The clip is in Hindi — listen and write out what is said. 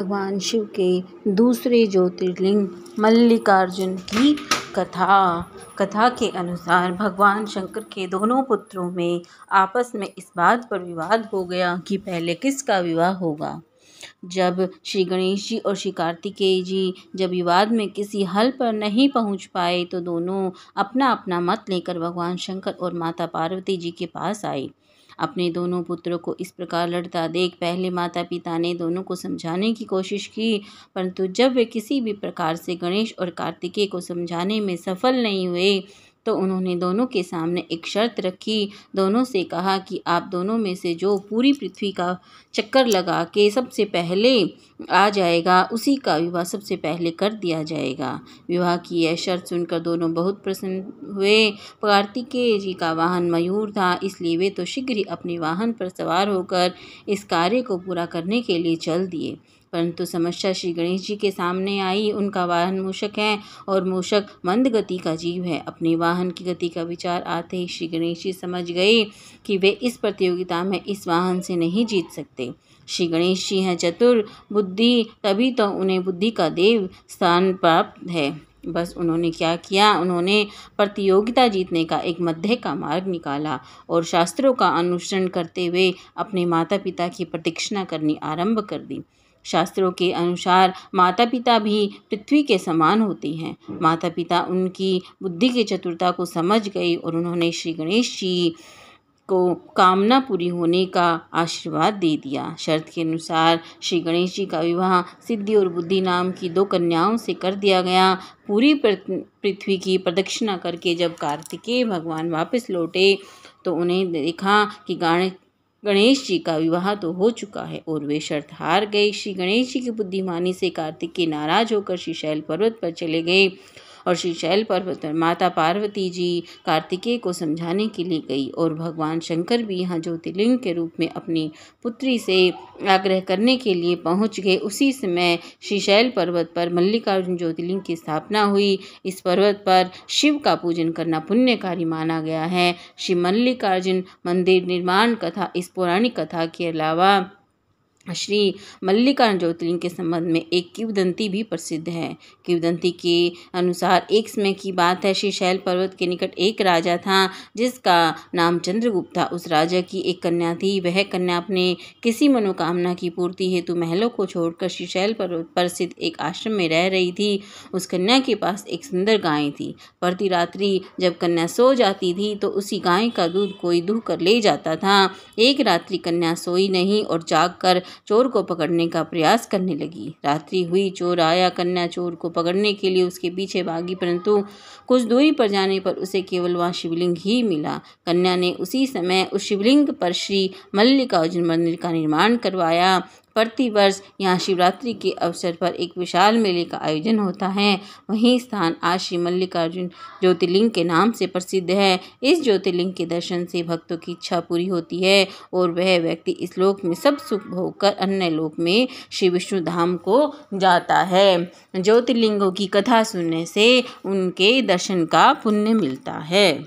भगवान शिव के दूसरे ज्योतिर्लिंग मल्लिकार्जुन की कथा कथा के अनुसार भगवान शंकर के दोनों पुत्रों में आपस में इस बात पर विवाद हो गया कि पहले किसका विवाह होगा जब श्री गणेश जी और श्री कार्तिकेय जी जब विवाद में किसी हल पर नहीं पहुंच पाए तो दोनों अपना अपना मत लेकर भगवान शंकर और माता पार्वती जी के पास आए अपने दोनों पुत्रों को इस प्रकार लड़ता देख पहले माता पिता ने दोनों को समझाने की कोशिश की परंतु जब वे किसी भी प्रकार से गणेश और कार्तिकेय को समझाने में सफल नहीं हुए तो उन्होंने दोनों के सामने एक शर्त रखी दोनों से कहा कि आप दोनों में से जो पूरी पृथ्वी का चक्कर लगा के सबसे पहले आ जाएगा उसी का विवाह सबसे पहले कर दिया जाएगा विवाह की यह शर्त सुनकर दोनों बहुत प्रसन्न हुए कार्तिकेय जी का वाहन मयूर था इसलिए वे तो शीघ्र ही अपने वाहन पर सवार होकर इस कार्य को पूरा करने के लिए चल दिए परंतु समस्या श्री गणेश जी के सामने आई उनका वाहन मूषक है और मूषक मंद गति का जीव है अपने वाहन की गति का विचार आते ही श्री गणेश जी समझ गए कि वे इस प्रतियोगिता में इस वाहन से नहीं जीत सकते श्री गणेश जी हैं चतुर बुद्धि तभी तो उन्हें बुद्धि का देव स्थान प्राप्त है बस उन्होंने क्या किया उन्होंने प्रतियोगिता जीतने का एक मध्य का मार्ग निकाला और शास्त्रों का अनुसरण करते हुए अपने माता पिता की प्रतीक्षणा करनी आरंभ कर दी शास्त्रों के अनुसार माता पिता भी पृथ्वी के समान होते हैं माता पिता उनकी बुद्धि की चतुरता को समझ गए और उन्होंने श्री गणेश जी को कामना पूरी होने का आशीर्वाद दे दिया शर्त के अनुसार श्री गणेश जी का विवाह सिद्धि और बुद्धि नाम की दो कन्याओं से कर दिया गया पूरी पृथ्वी की प्रदक्षिणा करके जब कार्तिकेय भगवान वापस लौटे तो उन्हें देखा कि गाणे गणेश जी का विवाह तो हो चुका है और वे शर्त हार गए श्री गणेश जी की बुद्धिमानी से कार्तिक के नाराज होकर श्री शैल पर्वत पर चले गए और श्री शैल पर्वत पर माता पार्वती जी कार्तिकेय को समझाने के लिए गई और भगवान शंकर भी यहाँ ज्योतिर्लिंग के रूप में अपनी पुत्री से आग्रह करने के लिए पहुँच गए उसी समय श्री शैल पर्वत पर मल्लिकार्जुन ज्योतिर्लिंग की स्थापना हुई इस पर्वत पर शिव का पूजन करना पुण्यकारी माना गया है श्री मल्लिकार्जुन मंदिर निर्माण कथा इस पौराणिक कथा के अलावा श्री मल्लिकार्जुन ज्योतिर्लिंग के संबंध में एक किवदंती भी प्रसिद्ध है किवदंती के अनुसार एक समय की बात है श्री शैल पर्वत के निकट एक राजा था जिसका नाम चंद्रगुप्त था उस राजा की एक कन्या थी वह कन्या अपने किसी मनोकामना की पूर्ति हेतु महलों को छोड़कर श्री शैल पर्वत पर स्थित एक आश्रम में रह रही थी उस कन्या के पास एक सुंदर गाय थी प्रति रात्रि जब कन्या सो जाती थी तो उसी गाय का दूध कोई दूह कर ले जाता था एक रात्रि कन्या सोई नहीं और जाग कर चोर को पकड़ने का प्रयास करने लगी रात्रि हुई चोर आया कन्या चोर को पकड़ने के लिए उसके पीछे भागी परंतु कुछ दूरी पर जाने पर उसे केवल वहाँ शिवलिंग ही मिला कन्या ने उसी समय उस शिवलिंग पर श्री मल्लिकार्जुन मंदिर का निर्माण करवाया प्रतिवर्ष यहाँ शिवरात्रि के अवसर पर एक विशाल मेले का आयोजन होता है वहीं स्थान आज श्री मल्लिकार्जुन ज्योतिर्लिंग के नाम से प्रसिद्ध है इस ज्योतिर्लिंग के दर्शन से भक्तों की इच्छा पूरी होती है और वह व्यक्ति इस लोक में सब सुख भोग कर अन्य लोक में श्री विष्णु धाम को जाता है ज्योतिर्लिंगों की कथा सुनने से उनके दर्शन का पुण्य मिलता है